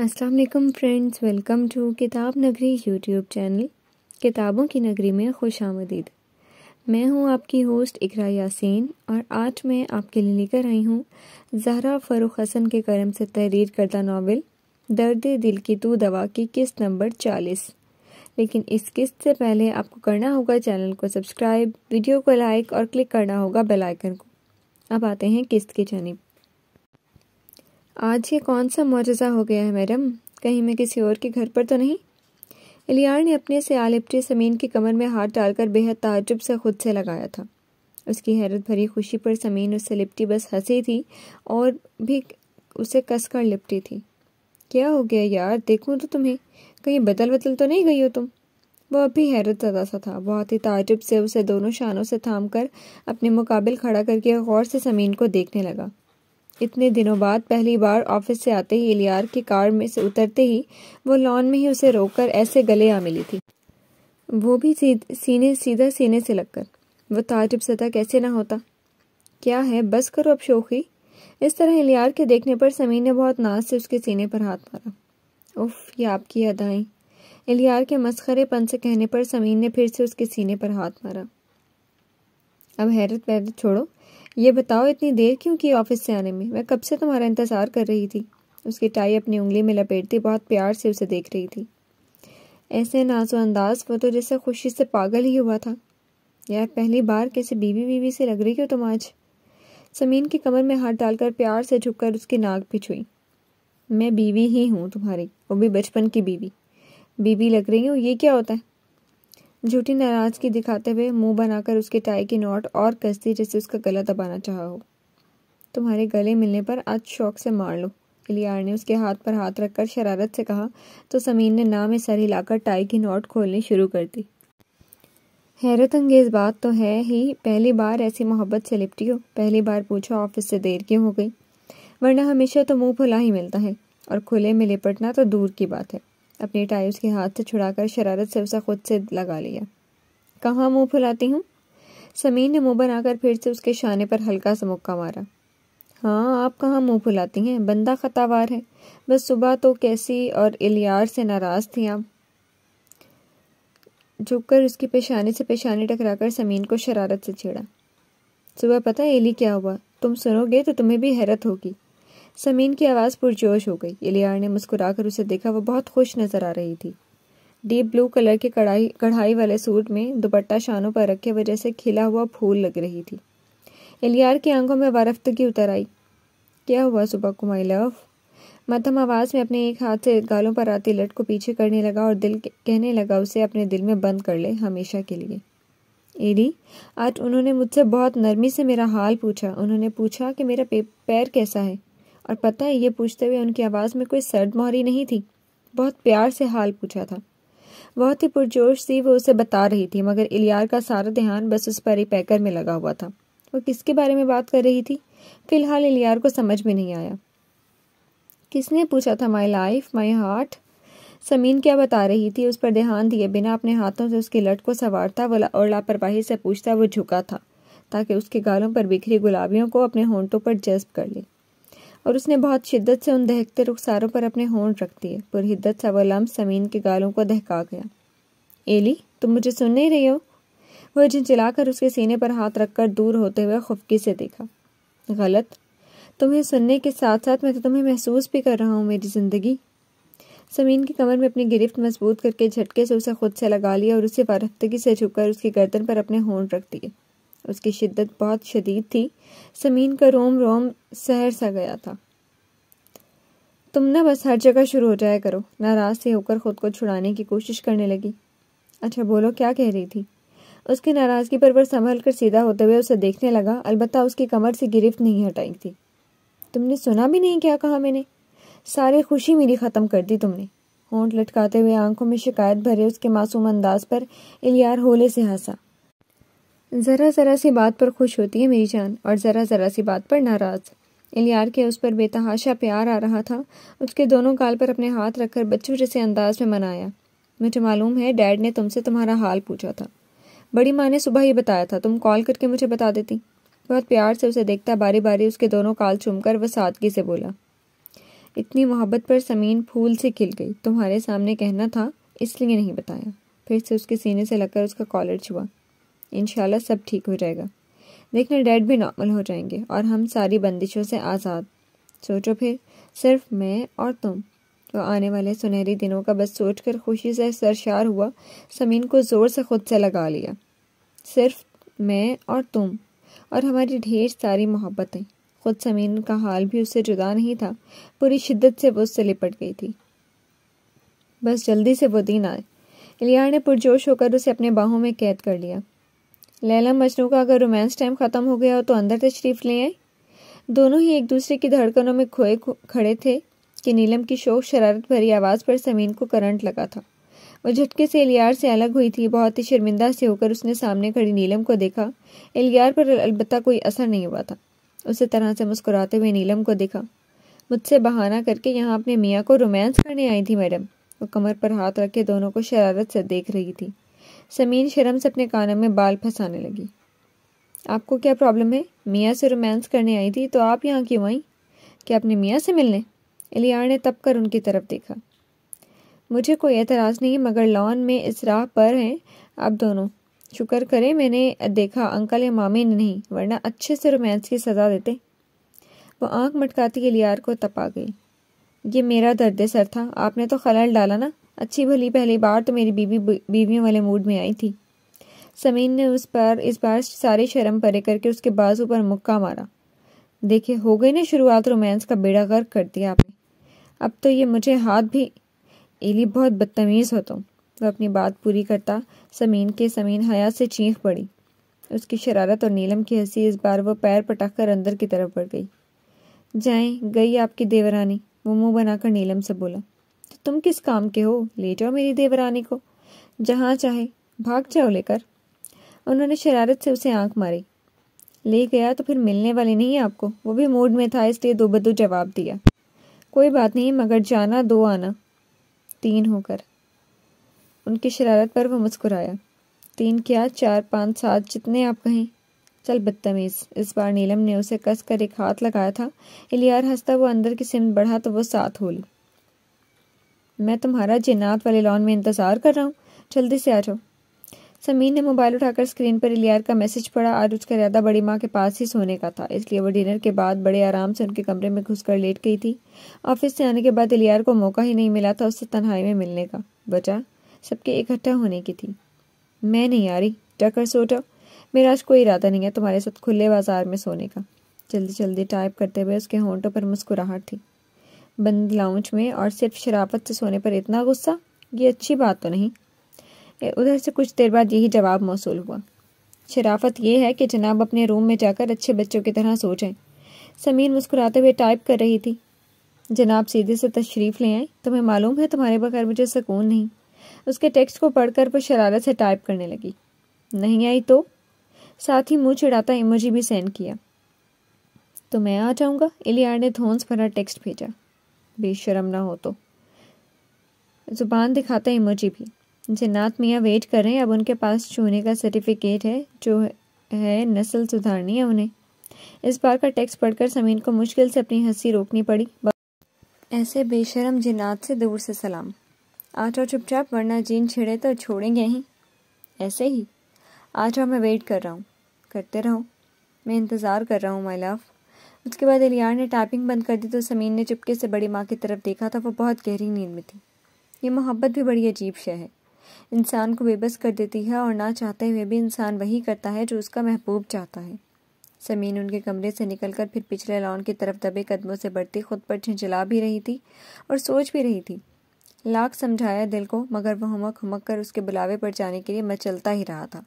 अस्सलाम वालेकुम friends welcome to किताब नगरी यूट्यूब चैनल किताबों की नगरी में खुश आमदीद मैं हूं आपकी होस्ट इकरा यासीन और आज मैं आपके लिए लेकर आई हूं जहरा फरुख़ हसन के करम से तहरीर करदा नावल दर्द दिल की तू दवा की किस्त नंबर चालीस लेकिन इस किस्त से पहले आपको करना होगा चैनल को सब्सक्राइब वीडियो को लाइक और क्लिक करना होगा बेलाइकन को अब आते हैं किस्त की जानब आज ये कौन सा मुआजा हो गया है मैडम कहीं मैं किसी और के घर पर तो नहीं इलियार ने अपने से आलिपटे समीन की कमर में हाथ डालकर बेहद ताजुब से खुद से लगाया था उसकी हैरत भरी खुशी पर समीन उससे लिपटी बस हंसी थी और भी उसे कसकर लिपटी थी क्या हो गया यार देखूं तो तुम्हें कहीं बदल बदल तो नहीं गई हो तुम वह अब भी हैरत ज़दा सा था बहुत ही ताजुब से उसे दोनों शानों से थाम कर अपने मुकाबिल खड़ा करके गौर से समीन को देखने लगा इतने दिनों बाद पहली बार ऑफिस से आते ही इलियार की कार में से उतरते ही वो लॉन में ही उसे रोककर ऐसे गले आ मिली थी वो भी सीने सीधा सीने से लगकर वो ताजुब सदा कैसे ना होता क्या है बस करो अब शोखी इस तरह इलियार के देखने पर समीर ने बहुत नाज से उसके सीने पर हाथ मारा उफ ये आपकी अदाएं इलियार के मस्खरेपन से कहने पर समीर ने फिर से उसके सीने पर हाथ मारा अब हैरत पैरत छोड़ो ये बताओ इतनी देर क्यों की ऑफिस से आने में मैं कब से तुम्हारा इंतज़ार कर रही थी उसकी टाई अपनी उंगली में लपेटती बहुत प्यार से उसे देख रही थी ऐसे नाजो अंदाज वो तो जैसे खुशी से पागल ही हुआ था यार पहली बार कैसे बीवी बीवी से लग रही हो तुम आज समीन की कमर में हाथ डालकर प्यार से झुककर उसकी नाक भी छुई मैं बीवी ही हूँ तुम्हारी वो भी बचपन की बीवी बीवी लग रही हूँ ये क्या होता है झूठी नाराजगी दिखाते हुए मुंह बनाकर उसके टाई की नोट और कसती जैसे उसका गला दबाना चाहा हो तुम्हारे गले मिलने पर आज शौक से मार लो इलियार ने उसके हाथ पर हाथ रखकर शरारत से कहा तो समीन ने नाम में सर हिलाकर टाई की नोट खोलनी शुरू कर दी हैरत अंगेज बात तो है ही पहली बार ऐसी मोहब्बत से लिपटी हो पहली बार पूछा ऑफिस से देर क्यों हो गई वरना हमेशा तो मुंह फुला ही मिलता है और खुले में लिपटना तो दूर की बात है अपने टाई उसके हाथ से छुड़ाकर शरारत से उसे खुद से लगा लिया कहाँ मुंह फुलाती हूँ समीन ने मुंह बनाकर फिर से उसके शाने पर हल्का सा मुक्का मारा हाँ आप कहाँ मुंह फुलाती हैं बंदा खतावार है बस सुबह तो कैसी और इलियार से नाराज़ थी आप झुककर उसकी पेशानी से पेशानी टकराकर समीन को शरारत से छेड़ा सुबह पता है एली क्या हुआ तुम सुनोगे तो तुम्हें भी हैरत होगी समीन की आवाज़ पुरजोश हो गई इलियार ने मुस्कुरा कर उसे देखा वो बहुत खुश नजर आ रही थी डीप ब्लू कलर के कढ़ाई कढ़ाई वाले सूट में दुपट्टा शानों पर रखे वजह से खिला हुआ फूल लग रही थी इलियार की आंखों में वारफ्तगी उतर आई क्या हुआ सुबह को माई लव मध्यम आवाज़ में अपने एक हाथ से गालों पर आती लट को पीछे करने लगा और दिल कहने लगा उसे अपने दिल में बंद कर ले हमेशा के लिए एडी आज उन्होंने मुझसे बहुत नरमी से मेरा हाल पूछा उन्होंने पूछा कि मेरा पैर कैसा है और पता है ये पूछते हुए उनकी आवाज़ में कोई सर्द मोहरी नहीं थी बहुत प्यार से हाल पूछा था बहुत ही पुरजोश थी वो उसे बता रही थी मगर इलियार का सारा ध्यान बस उस परी पैकर में लगा हुआ था वो किसके बारे में बात कर रही थी फिलहाल इलियार को समझ में नहीं आया किसने पूछा था my life my heart Sameen क्या बता रही थी उस पर ध्यान दिए बिना अपने हाथों से उसकी लट को संवारता और लापरवाही से पूछता वो झुका था ताकि उसके गालों पर बिखरी गुलाबियों को अपने होंठों पर जज्ब कर ले और उसने बहुत शिद्दत से उन दहकते रुखसारों पर अपने होंठ रख दिए पुरहिद्दत सा वह समीन के गालों को दहका गया एली तुम मुझे सुन नहीं रही हो वह झिझलाकर उसके सीने पर हाथ रखकर दूर होते हुए खुफकी से देखा गलत तुम्हें सुनने के साथ साथ मैं तो तुम्हें महसूस भी कर रहा हूँ मेरी ज़िंदगी समीन की कमर में अपनी गिरफ्त मजबूत करके झटके से उसे खुद से लगा लिया और उसे वारफ्तगी से झुककर उसकी गर्दन पर अपने होंठ रख दिए उसकी शिद्दत बहुत शदीद थी समीन का रोम रोम सहर सा गया था तुम ना बस हर जगह शुरू हो जाया करो नाराज से होकर खुद को छुड़ाने की कोशिश करने लगी अच्छा बोलो क्या कह रही थी उसकी नाराज़गी पर वह संभल कर सीधा होते हुए उसे देखने लगा अलबत् उसकी कमर से गिरफ्त नहीं हटाई थी तुमने सुना भी नहीं क्या कहा मैंने सारे खुशी मेरी ख़त्म कर दी तुमने होंठ लटकाते हुए आंखों में शिकायत भरे उसके मासूम अंदाज पर इलियार होले से हंसा ज़रा ज़रा सी बात पर खुश होती है मेरी जान और ज़रा ज़रा सी बात पर नाराज़ इलियार के उस पर बेतहाशा प्यार आ रहा था उसके दोनों काल पर अपने हाथ रखकर बच्चों जैसे अंदाज में मनाया मुझे मालूम है डैड ने तुमसे तुम्हारा हाल पूछा था बड़ी माँ ने सुबह ही बताया था तुम कॉल करके मुझे बता देती बहुत प्यार से उसे देखता बारी बारी उसके दोनों काल कर वह सादगी से बोला इतनी मोहब्बत पर समीन फूल से खिल गई तुम्हारे सामने कहना था इसलिए नहीं बताया फिर से उसके सीने से लगकर उसका कॉलर छुआ इन सब ठीक हो जाएगा लेकिन डैड भी नॉर्मल हो जाएंगे और हम सारी बंदिशों से आज़ाद सोचो फिर सिर्फ मैं और तुम तो आने वाले सुनहरी दिनों का बस सोचकर खुशी से सरशार हुआ समीन को ज़ोर से खुद से लगा लिया सिर्फ मैं और तुम और हमारी ढेर सारी मोहब्बतें खुद समीन का हाल भी उससे जुदा नहीं था पूरी शिद्दत से वो उससे लिपट गई थी बस जल्दी से वो दिन आए इलियार ने पुरजोश होकर उसे अपने बाहों में कैद कर लिया लैला मजनू का अगर रोमांस टाइम ख़त्म हो गया हो तो अंदर तशरीफ़ ले आए दोनों ही एक दूसरे की धड़कनों में खोए खड़े थे कि नीलम की शोक शरारत भरी आवाज़ पर समीन को करंट लगा था वो झटके से एलियार से अलग हुई थी बहुत ही शर्मिंदा से होकर उसने सामने खड़ी नीलम को देखा एलियार पर अलबत्ता कोई असर नहीं हुआ था उसी तरह से मुस्कुराते हुए नीलम को देखा मुझसे बहाना करके यहाँ अपने मियाँ को रोमांस करने आई थी मैडम वो कमर पर हाथ रखे दोनों को शरारत से देख रही थी समीन शर्म से अपने कानों में बाल फंसाने लगी आपको क्या प्रॉब्लम है मियाँ से रोमांस करने आई थी तो आप यहाँ क्यों आई क्या अपने मियाँ से मिलने एलियार ने तप कर उनकी तरफ देखा मुझे कोई एतराज़ नहीं मगर लॉन में इस राह पर हैं आप दोनों शुक्र करें मैंने देखा अंकल या मामे ने नहीं वरना अच्छे से रोमांस की सज़ा देते वो आंख मटकाती एलियार को तपा गई ये मेरा दर्द सर था आपने तो खलल डाला ना अच्छी भली पहली बार तो मेरी बीवी बीवियों वाले मूड में आई थी समीन ने उस पर इस बार सारे शर्म परे करके उसके बाजू पर मुक्का मारा देखिए हो गई ना शुरुआत रोमांस का बेड़ा गर्क कर दिया आपने अब तो ये मुझे हाथ भी एली बहुत बदतमीज़ हो तो वह अपनी बात पूरी करता समीन के समीन हयात से चीख पड़ी उसकी शरारत और नीलम की हंसी इस बार वह पैर पटक कर अंदर की तरफ बढ़ गई जाएं गई आपकी देवरानी वो मुंह बनाकर नीलम से बोला तो तुम किस काम के हो ले जाओ मेरी देवरानी को जहाँ चाहे भाग जाओ लेकर उन्होंने शरारत से उसे आंख मारी ले गया तो फिर मिलने वाले नहीं आपको वो भी मूड में था इसलिए दो बदू जवाब दिया कोई बात नहीं मगर जाना दो आना तीन होकर उनकी शरारत पर वो मुस्कुराया तीन क्या चार पाँच सात जितने आप कहें चल बदतमीज इस बार नीलम ने उसे कसकर एक हाथ लगाया था इलियार हंसता वो अंदर की सिम बढ़ा तो वो साथ होली मैं तुम्हारा जिन्नात वाले लॉन में इंतज़ार कर रहा हूँ जल्दी से आ जाओ समीर ने मोबाइल उठाकर स्क्रीन पर इलियार का मैसेज पढ़ा आज उसका इरादा बड़ी माँ के पास ही सोने का था इसलिए वो डिनर के बाद बड़े आराम से उनके कमरे में घुसकर लेट गई थी ऑफिस से आने के बाद इलियार को मौका ही नहीं मिला था उससे तन्हाई में मिलने का बचा सबके इकट्ठा होने की थी मैं नहीं आ रही टकर जाओ मेरा आज कोई इरादा नहीं है तुम्हारे साथ खुले बाजार में सोने का जल्दी जल्दी टाइप करते हुए उसके होंटों पर मुस्कुराहट थी बंद लाउंज में और सिर्फ शराफत से सोने पर इतना गुस्सा ये अच्छी बात तो नहीं उधर से कुछ देर बाद यही जवाब मौसू हुआ शराफत यह है कि जनाब अपने रूम में जाकर अच्छे बच्चों की तरह सो जाएं समीर मुस्कुराते हुए टाइप कर रही थी जनाब सीधे से तशरीफ़ ले आए तुम्हें मालूम है तुम्हारे बगैर मुझे सुकून नहीं उसके टेक्स्ट को पढ़कर वो शरारत से टाइप करने लगी नहीं आई तो साथ ही मुंह चिड़ाता इमोजी भी सेंड किया तो मैं आ जाऊँगा इलियार ने धोंस भरा टेक्स्ट भेजा बेशरम ना हो तो ज़ुबान दिखाता इमोजी भी जिन्नात मियाँ वेट कर रहे हैं अब उनके पास छूने का सर्टिफिकेट है जो है नस्ल सुधारनी है उन्हें इस बार का टेक्स्ट पढ़कर समीन को मुश्किल से अपनी हंसी रोकनी पड़ी ऐसे बेशरम जिन्नात से दूर से सलाम आ जाओ चुपचाप वरना जीन छिड़े तो छोड़ेंगे ही ऐसे ही आ जाओ मैं वेट कर रहा हूँ करते रहो मैं इंतज़ार कर रहा हूँ माई लव उसके बाद एलियार ने टैपिंग बंद कर दी तो समीन ने चुपके से बड़ी माँ की तरफ देखा था वो बहुत गहरी नींद में थी ये मोहब्बत भी बड़ी अजीब शय है इंसान को बेबस कर देती है और ना चाहते हुए भी इंसान वही करता है जो उसका महबूब चाहता है समीन उनके कमरे से निकलकर फिर पिछले लॉन की तरफ दबे कदमों से बढ़ती खुद पर झंझला भी रही थी और सोच भी रही थी लाख समझाया दिल को मगर वह हमक हमक कर उसके बुलावे पर जाने के लिए मचलता ही रहा था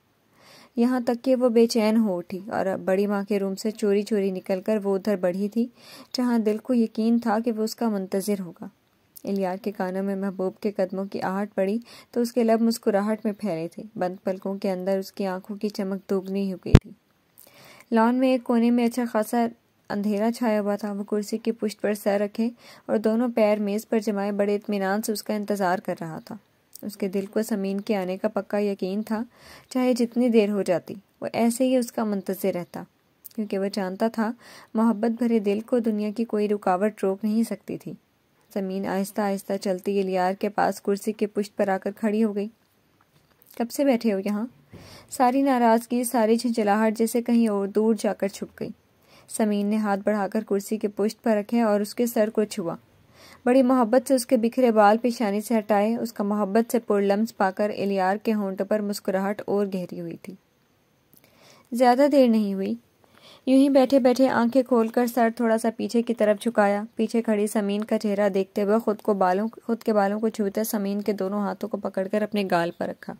यहाँ तक कि वो बेचैन हो उठी और बड़ी माँ के रूम से चोरी चोरी निकलकर वो उधर बढ़ी थी जहाँ दिल को यकीन था कि वो उसका मंतज़र होगा इलियार के कानों में महबूब के कदमों की आहट पड़ी तो उसके लब मुस्कुराहट में फैले थे बंद पलकों के अंदर उसकी आंखों की चमक दोगनी हो गई थी लॉन में एक कोने में अच्छा खासा अंधेरा छाया हुआ था वो कुर्सी की पुष्ट पर सर रखे और दोनों पैर मेज़ पर जमाए बड़े इतमान से उसका इंतज़ार कर रहा था उसके दिल को समीन के आने का पक्का यकीन था चाहे जितनी देर हो जाती वो ऐसे ही उसका मंतजर रहता क्योंकि वह जानता था मोहब्बत भरे दिल को दुनिया की कोई रुकावट रोक नहीं सकती थी समीन आहिस्ता आहिस्ता चलती गलियार के पास कुर्सी के पुष्ट पर आकर खड़ी हो गई कब से बैठे हो यहाँ सारी नाराजगी सारी झंझलाहट जैसे कहीं और दूर जाकर छुप गई समीन ने हाथ बढ़ाकर कुर्सी के पुष्ट पर रखे और उसके सर को छुआ बड़ी मोहब्बत से उसके बिखरे बाल पेशानी से हटाए उसका मोहब्बत से पुरलम्स पाकर एलियार के होंठों पर मुस्कुराहट और गहरी हुई थी ज़्यादा देर नहीं हुई यूं ही बैठे बैठे आंखें खोलकर सर थोड़ा सा पीछे की तरफ झुकाया पीछे खड़ी समीन का चेहरा देखते हुए खुद को बालों खुद के बालों को छूते समीन के दोनों हाथों को पकड़कर अपने गाल पर रखा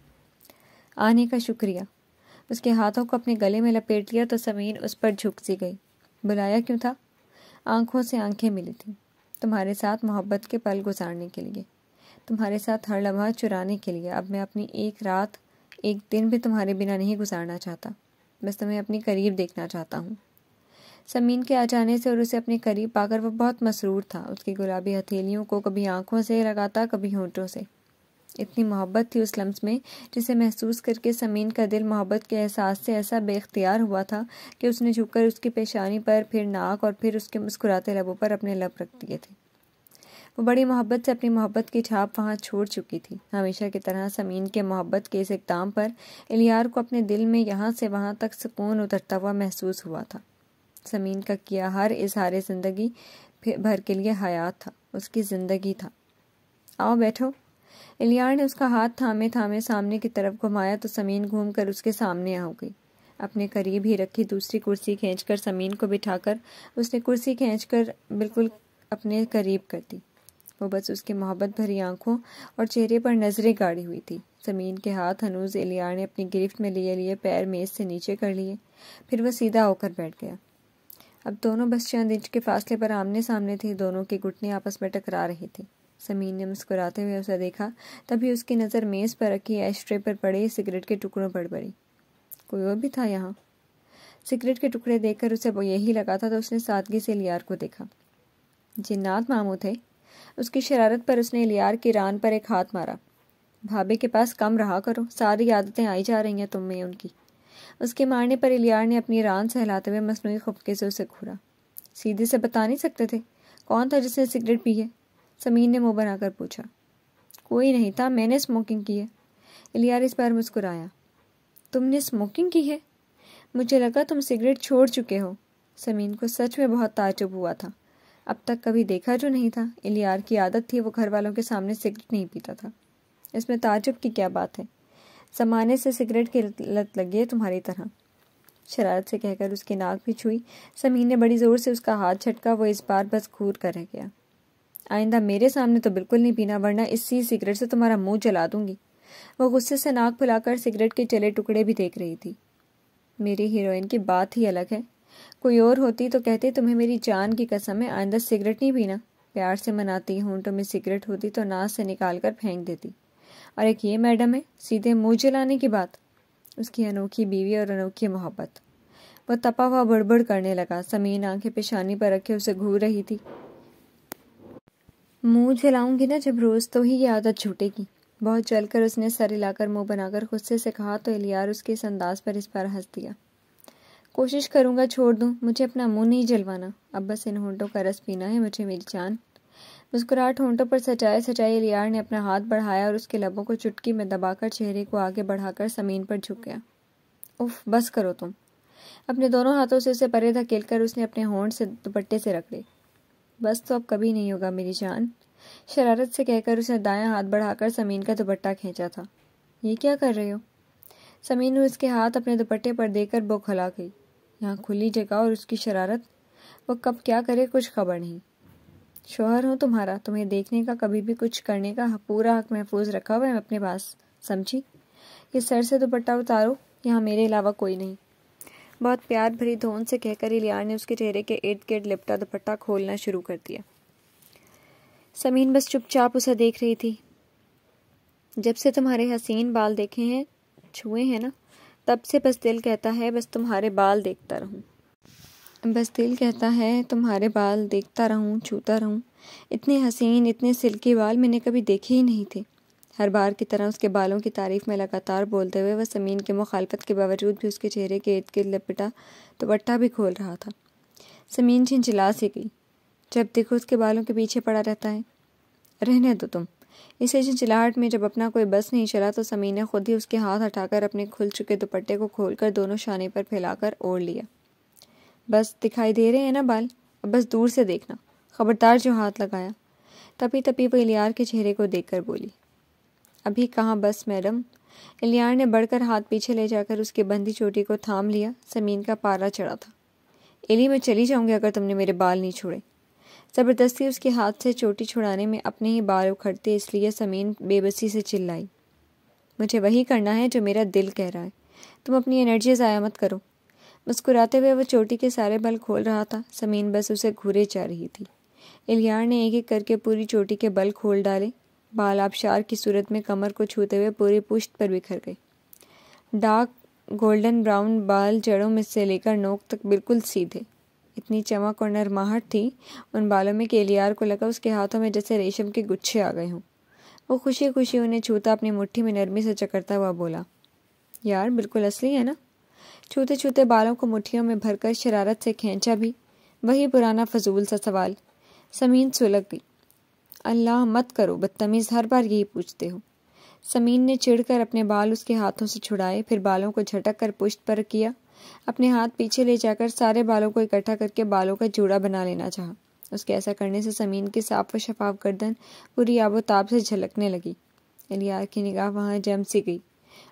आने का शुक्रिया उसके हाथों को अपने गले में लपेट लिया तो समीन उस पर झुक सी गई बुलाया क्यों था आंखों से आंखें मिली थीं तुम्हारे साथ मोहब्बत के पल गुजारने के लिए तुम्हारे साथ हर लम्हा चुराने के लिए अब मैं अपनी एक रात एक दिन भी तुम्हारे बिना नहीं गुजारना चाहता बस तुम्हें अपने करीब देखना चाहता हूँ समीन के आ जाने से और उसे अपने करीब पाकर वह बहुत मसरूर था उसकी गुलाबी हथेलियों को कभी आंखों से लगाता कभी होंठों से इतनी मोहब्बत थी उस लम्स में जिसे महसूस करके समीन का दिल मोहब्बत के एहसास से ऐसा बेख्तियार हुआ था कि उसने झुककर उसकी पेशानी पर फिर नाक और फिर उसके मुस्कुराते लबों पर अपने लब रख दिए थे वो बड़ी मोहब्बत से अपनी मोहब्बत की छाप वहाँ छोड़ चुकी थी हमेशा की तरह समीन के मोहब्बत के इस इकदाम पर इलियार को अपने दिल में यहाँ से वहाँ तक सुकून उतरता हुआ महसूस हुआ था समीन का किया हर इजहार ज़िंदगी भर के लिए हयात था उसकी ज़िंदगी था आओ बैठो इलियार ने उसका हाथ थामे थामे सामने की तरफ घुमाया तो समीन घूमकर उसके सामने आ गई अपने करीब ही रखी दूसरी कुर्सी खींचकर समीन को बिठाकर उसने कुर्सी खींचकर बिल्कुल अपने करीब कर दी वो बस उसकी मोहब्बत भरी आंखों और चेहरे पर नजरें गाड़ी हुई थी जमीन के हाथ हनूज एलियार ने अपनी गिरफ्त में लिए लिए पैर मेज से नीचे कर लिए फिर वह सीधा होकर बैठ गया अब दोनों बस चंद इंच के फासले पर आमने सामने थे दोनों के घुटने आपस में टकरा रहे थे समीर ने मुस्कुराते हुए उसे देखा तभी उसकी नज़र मेज़ पर रखी एशट्रे पर पड़े सिगरेट के टुकड़ों पर पड़ी कोई और भी था यहाँ सिगरेट के टुकड़े देखकर उसे वो यही लगा था तो उसने सादगी से लियार को देखा जिन्नात मामू थे उसकी शरारत पर उसने लियार की रान पर एक हाथ मारा भाभी के पास कम रहा करो सारी आदतें आई जा रही हैं तुम में उनकी उसके मारने पर इलियार ने अपनी रान सहलाते हुए मसनू खुबके से उसे घूरा सीधे से बता नहीं सकते थे कौन था जिसने सिगरेट पी है समीर ने मुंह बनाकर पूछा कोई नहीं था मैंने स्मोकिंग की है इलियार इस बार मुस्कुराया तुमने स्मोकिंग की है मुझे लगा तुम सिगरेट छोड़ चुके हो समीन को सच में बहुत ताजुब हुआ था अब तक कभी देखा जो नहीं था इलियार की आदत थी वो घर वालों के सामने सिगरेट नहीं पीता था इसमें ताजुब की क्या बात है ज़माने से सिगरेट की लत लगी है तुम्हारी तरह शरारत से कहकर उसकी नाक भी छुई समीन ने बड़ी ज़ोर से उसका हाथ झटका वो इस बार बस घूर कर रह गया आइंदा मेरे सामने तो बिल्कुल नहीं पीना वरना इस सी सिगरेट से तो तुम्हारा मुंह जला दूंगी वो गुस्से से नाक फुलाकर सिगरेट के चले टुकड़े भी देख रही थी मेरी हीरोइन की बात ही अलग है कोई और होती तो कहती तुम्हें मेरी जान की कसम है आइंदा सिगरेट नहीं पीना प्यार से मनाती हूँ तो मैं सिगरेट होती तो नाक से निकाल कर फेंक देती और एक ये मैडम है सीधे मुँह जलाने की बात उसकी अनोखी बीवी और अनोखी मोहब्बत वह तपा हुआ बड़बड़ करने लगा समीन आंखें पेशानी पर रखे उसे घूर रही थी मुंह जलाऊंगी ना जब रोज तो ही ये आदत छूटेगी बहुत जलकर उसने सर हिलाकर मुंह बनाकर गुस्से से कहा तो एलियार उसके इस अंदाज पर इस बार हंस दिया कोशिश करूंगा छोड़ दूं मुझे अपना मुंह नहीं जलवाना अब बस इन होंटों का रस पीना है मुझे मेरी जान मुस्कुराहट होंटों पर सचाए सचाए एलियार ने अपना हाथ बढ़ाया और उसके लबों को चुटकी में दबाकर चेहरे को आगे बढ़ाकर जमीन पर झुक गया उफ बस करो तुम अपने दोनों हाथों से उसे परे कर उसने अपने होंठ से दुपट्टे से रख ली बस तो अब कभी नहीं होगा मेरी जान शरारत से कहकर उसने दायां हाथ बढ़ाकर समीन का दुपट्टा खींचा था ये क्या कर रहे हो समीन उसके हाथ अपने दुपट्टे पर देकर बौखला गई यहाँ खुली जगह और उसकी शरारत वो कब क्या करे कुछ खबर नहीं शोहर हूँ तुम्हारा तुम्हें देखने का कभी भी कुछ करने का पूरा हक महफूज रखा हुआ है अपने पास समझी ये सर से दुपट्टा उतारो यहाँ मेरे अलावा कोई नहीं बहुत प्यार भरी धोन से कहकर इलियार ने उसके चेहरे के इर्द गिर्द लिपटा दुपट्टा खोलना शुरू कर दिया समीन बस चुपचाप उसे देख रही थी जब से तुम्हारे हसीन बाल देखे हैं छुए हैं ना तब से बस दिल कहता है बस तुम्हारे बाल देखता रहूं बस दिल कहता है तुम्हारे बाल देखता रहूं छूता रहूं इतने हसीन इतने सिल्की बाल मैंने कभी देखे ही नहीं थे हर बार की तरह उसके बालों की तारीफ में लगातार बोलते हुए वह समीन के मुखालफत के बावजूद भी उसके चेहरे के इर्द गिर्द लपेटा दुपट्टा तो भी खोल रहा था समीन छिंचिला सी गई जब देखो उसके बालों के पीछे पड़ा रहता है रहने दो तुम इसे चिंचिलाहट में जब अपना कोई बस नहीं चला तो समीन ने खुद ही उसके हाथ हटाकर अपने खुल चुके दुपट्टे को खोलकर दोनों शाने पर फैलाकर ओढ़ लिया बस दिखाई दे रहे हैं ना बाल अब बस दूर से देखना खबरदार जो हाथ लगाया तभी तभी वो इलियार के चेहरे को देखकर बोली अभी कहाँ बस मैडम इलियार ने बढ़कर हाथ पीछे ले जाकर उसकी बंदी चोटी को थाम लिया जमीन का पारा चढ़ा था इली मैं चली जाऊंगी अगर तुमने मेरे बाल नहीं छोड़े ज़बरदस्ती उसके हाथ से चोटी छुड़ाने में अपने ही बाल उखड़ते इसलिए समीन बेबसी से चिल्लाई मुझे वही करना है जो मेरा दिल कह रहा है तुम अपनी एनर्जी ज़ाया मत करो मुस्कुराते हुए वह चोटी के सारे बल खोल रहा था समीन बस उसे घूरे जा रही थी इलियार ने एक एक करके पूरी चोटी के बल खोल डाले बाल आबशार की सूरत में कमर को छूते हुए पूरी पुश्त पर बिखर गई डार्क गोल्डन ब्राउन बाल जड़ों में से लेकर नोक तक बिल्कुल सीधे इतनी चमक और नरमाहट थी उन बालों में केलियार को लगा उसके हाथों में जैसे रेशम के गुच्छे आ गए हों वो खुशी खुशी उन्हें छूता अपनी मुट्ठी में नरमी से चकरता हुआ बोला यार बिल्कुल असली है ना छूते छूते बालों को मुठ्ठियों में भरकर शरारत से खींचा भी वही पुराना फजूल सा सवाल समीन सुलग गई अल्लाह मत करो बदतमीज़ हर बार यही पूछते हो समीन ने चिढ़कर अपने बाल उसके हाथों से छुड़ाए फिर बालों को झटक कर पुष्ट पर किया अपने हाथ पीछे ले जाकर सारे बालों को इकट्ठा करके बालों का जूड़ा बना लेना चाहा उसके ऐसा करने से समीन की साफ व शफाफ गर्दन पूरी आबोताब से झलकने लगी एलियार की निगाह वहाँ जम सी गई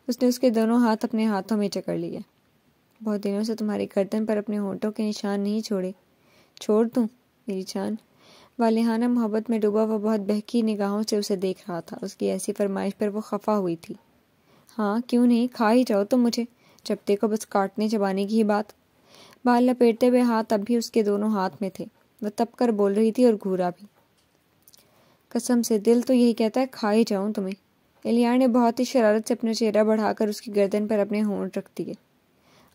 उसने उसके दोनों हाथ अपने हाथों में चकर लिए बहुत दिनों से तुम्हारी गर्दन पर अपने होठों के निशान नहीं छोड़े छोड़ दूँ मेरी जान वालिहाना मोहब्बत में डूबा वह बहुत बहकी निगाहों से उसे देख रहा था उसकी ऐसी फरमाइश पर वो खफा हुई थी हाँ क्यों नहीं खा ही जाओ तो मुझे चपते को बस काटने चबाने की ही बात बाल लपेटते हुए हाथ अब भी उसके दोनों हाथ में थे वह तप कर बोल रही थी और घूरा भी कसम से दिल तो यही कहता है खा ही जाऊं तुम्हें एलिया ने बहुत ही शरारत से अपना चेहरा बढ़ाकर उसकी गर्दन पर अपने होंठ रख दिए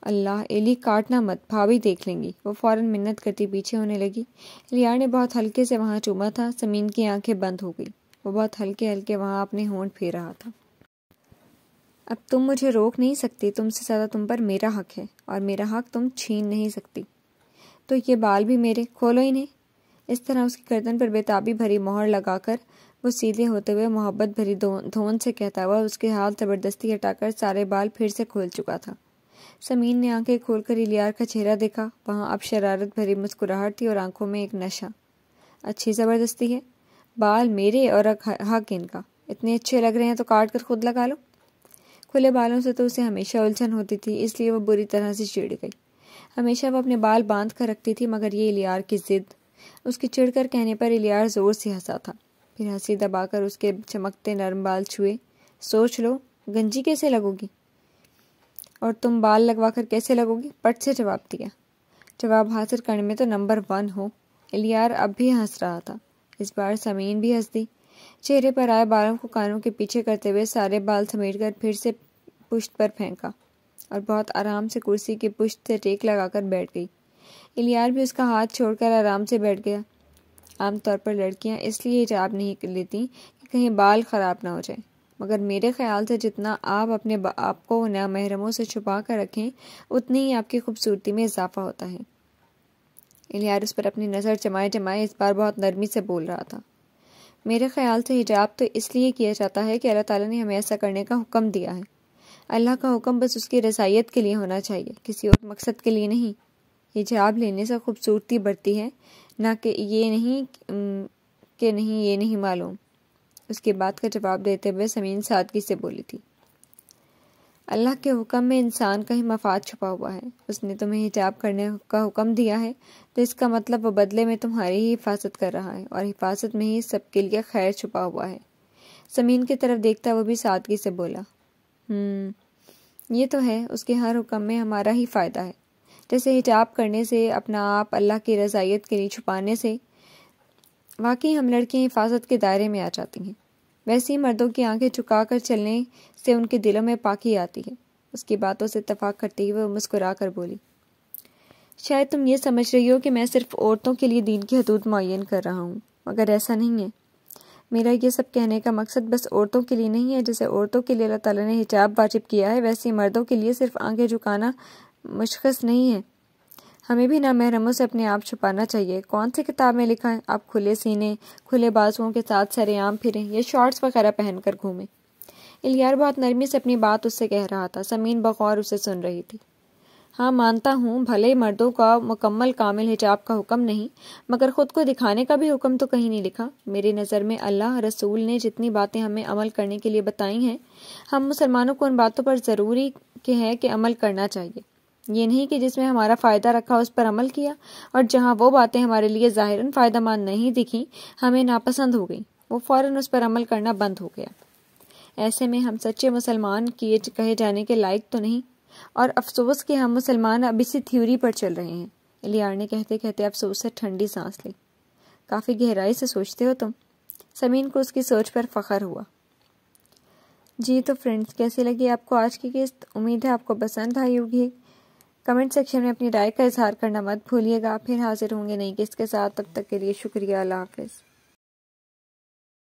अल्लाह एली काटना मत भाभी देख लेंगी वो फौरन मिन्नत करती पीछे होने लगी एलिया ने बहुत हल्के से वहाँ चूमा था समीन की आंखें बंद हो गई वो बहुत हल्के हल्के वहाँ अपने होंठ फेर रहा था अब तुम मुझे रोक नहीं सकती तुमसे ज़्यादा तुम पर मेरा हक है और मेरा हक तुम छीन नहीं सकती तो ये बाल भी मेरे खोलो ही नहीं इस तरह उसकी गर्दन पर बेताबी भरी मोहर लगाकर वो सीधे होते हुए मोहब्बत भरी धोन से कहता हुआ उसके हाथ ज़बरदस्ती हटाकर सारे बाल फिर से खोल चुका था समीन ने आंखें खोलकर इलियार का चेहरा देखा वहां अब शरारत भरी मुस्कुराहट थी और आंखों में एक नशा अच्छी ज़बरदस्ती है बाल मेरे और हक इनका इतने अच्छे लग रहे हैं तो काट कर खुद लगा लो खुले बालों से तो उसे हमेशा उलझन होती थी इसलिए वह बुरी तरह से चिड़ गई हमेशा वह अपने बाल बांध कर रखती थी मगर ये इलियार की जिद उसके चिड़कर कहने पर इलियार ज़ोर से हंसा था फिर हंसी दबाकर उसके चमकते नरम बाल छुए सोच लो गंजी कैसे लगोगी और तुम बाल लगवा कर कैसे लगोगी पट से जवाब दिया जवाब हासिल करने में तो नंबर वन हो इलियार अब भी हंस रहा था इस बार समीन भी हंस दी चेहरे पर आए बालों को कानों के पीछे करते हुए सारे बाल समेट कर फिर से पुश्त पर फेंका और बहुत आराम से कुर्सी की पुश्त से टेक लगाकर बैठ गई इलियार भी उसका हाथ छोड़कर आराम से बैठ गया आमतौर पर लड़कियां इसलिए हिजाब नहीं कर लेती कि कहीं बाल ख़राब ना हो जाए मगर मेरे ख्याल से जितना आप अपने आप को नामहरमों से छुपा कर रखें उतनी ही आपकी खूबसूरती में इजाफा होता है इलियार उस पर अपनी नज़र जमाए जमाए इस बार बहुत नरमी से बोल रहा था मेरे ख्याल से हिजाब तो इसलिए किया जाता है कि अल्लाह ताला ने हमें ऐसा करने का हुक्म दिया है अल्लाह का हुक्म बस उसकी रसाइत के लिए होना चाहिए किसी और मकसद के लिए नहीं हिजाब लेने से खूबसूरती बढ़ती है ना कि ये नहीं कि नहीं ये नहीं मालूम उसकी बात का जवाब देते हुए समीन सादगी से बोली थी अल्लाह के हुक्म में इंसान का ही मफाद छुपा हुआ है उसने तुम्हें हिजाब करने का हुक्म दिया है तो इसका मतलब वो बदले में तुम्हारी ही हिफाजत कर रहा है और हिफाजत में ही सबके लिए खैर छुपा हुआ है समीन की तरफ देखता वो भी सादगी से बोला हम्म, ये तो है उसके हर हुक्म में हमारा ही फ़ायदा है जैसे हिजाब करने से अपना आप अल्लाह की रजाइत के लिए छुपाने से वाकई हम लड़कियां हिफाजत के दायरे में आ जाती हैं वैसे ही मर्दों की आंखें झुकाकर चलने से उनके दिलों में पाकी आती है उसकी बातों से इतफाक करते हुए मुस्कुरा कर बोली शायद तुम ये समझ रही हो कि मैं सिर्फ औरतों के लिए दीन की हदूद मुन कर रहा हूँ मगर ऐसा नहीं है मेरा यह सब कहने का मकसद बस औरतों के लिए नहीं है जैसे औरतों के लिए अल्लाह ताला ने हिजाब वाजिब किया है वैसे मर्दों के लिए सिर्फ आंखें झुकाना मुशखस नहीं है हमें भी ना महरमों से अपने आप छुपाना चाहिए कौन सी किताब में लिखा है आप खुले सीने खुले बाजुओं के साथ सरेआम फिरें या शॉर्ट्स वगैरह पहनकर घूमें इलियार बहुत नरमी से अपनी बात उससे कह रहा था समीन बगौर उसे सुन रही थी हाँ मानता हूँ भले मर्दों का मुकम्मल कामिल हिजाब का हुक्म नहीं मगर खुद को दिखाने का भी हुक्म तो कहीं नहीं लिखा मेरी नज़र में अल्लाह रसूल ने जितनी बातें हमें अमल करने के लिए बताई हैं हम मुसलमानों को उन बातों पर ज़रूरी के है कि अमल करना चाहिए ये नहीं कि जिसमें हमारा फ़ायदा रखा उस पर अमल किया और जहाँ वो बातें हमारे लिए ज़ाहिरन फ़ायदेमंद नहीं दिखीं हमें नापसंद हो गई वो फ़ौर उस पर अमल करना बंद हो गया ऐसे में हम सच्चे मुसलमान किए कहे जाने के लायक तो नहीं और अफसोस कि हम मुसलमान अब इसी थ्योरी पर चल रहे हैं इलियार ने कहते कहते अफसोस से ठंडी सांस ली काफ़ी गहराई से सोचते हो तुम समीन को उसकी सोच पर फ़ख्र हुआ जी तो फ्रेंड्स कैसे लगी आपको आज की किस्त उम्मीद है आपको पसंद आई होगी कमेंट सेक्शन में अपनी राय का इजहार करना मत भूलिएगा फिर हाजिर होंगे नई किस्त के साथ तब तक के लिए शुक्रिया अल्लाह हाफिज़